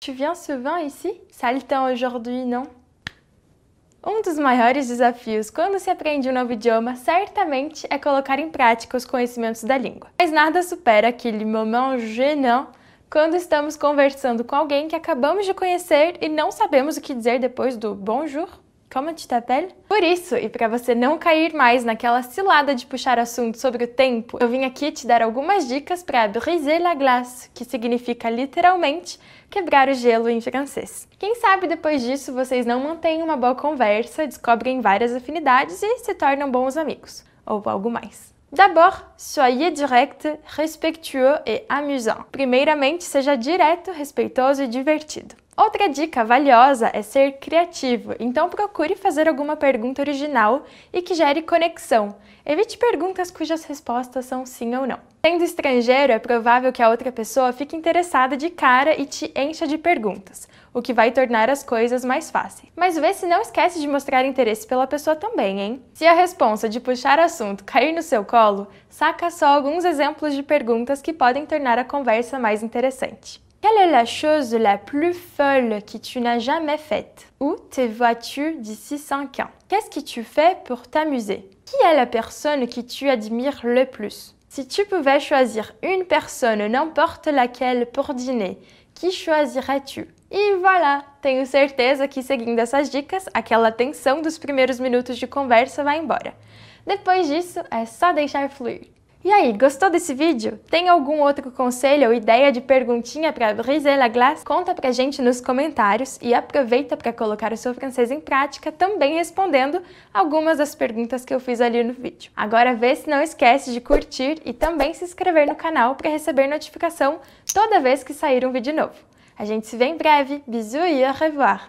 Tu viens souvent ici? Saltão aujourd'hui, não? Um dos maiores desafios quando se aprende um novo idioma certamente é colocar em prática os conhecimentos da língua. Mas nada supera aquele moment gênant quando estamos conversando com alguém que acabamos de conhecer e não sabemos o que dizer depois do bonjour como te t'appelles? Por isso, e para você não cair mais naquela cilada de puxar assunto sobre o tempo, eu vim aqui te dar algumas dicas para briser la glace, que significa literalmente quebrar o gelo em francês. Quem sabe depois disso vocês não mantêm uma boa conversa, descobrem várias afinidades e se tornam bons amigos, ou algo mais. D'abord, soyez direct, respectueux et amusant. Primeiramente, seja direto, respeitoso e divertido. Outra dica valiosa é ser criativo, então procure fazer alguma pergunta original e que gere conexão. Evite perguntas cujas respostas são sim ou não. Sendo estrangeiro, é provável que a outra pessoa fique interessada de cara e te encha de perguntas, o que vai tornar as coisas mais fáceis. Mas vê se não esquece de mostrar interesse pela pessoa também, hein? Se a resposta de puxar assunto cair no seu colo, saca só alguns exemplos de perguntas que podem tornar a conversa mais interessante. Quelle est la chose la plus folle que tu n'as jamais faite Où te vois-tu d'ici 5 ans Qu'est-ce que tu fais pour t'amuser Qui est la personne que tu admires le plus Si tu pouvais choisir une personne, n'importe laquelle, pour dîner, qui choisirais-tu? Et voilà! Tenho certeza que seguindo essas dicas, aquela tensão dos primeiros minutos de conversa vai embora. Depois disso, é só deixar fluir. E aí, gostou desse vídeo? Tem algum outro conselho ou ideia de perguntinha para briser la glace? Conta pra gente nos comentários e aproveita para colocar o seu francês em prática também respondendo algumas das perguntas que eu fiz ali no vídeo. Agora vê se não esquece de curtir e também se inscrever no canal para receber notificação toda vez que sair um vídeo novo. A gente se vê em breve. Bisous e au revoir!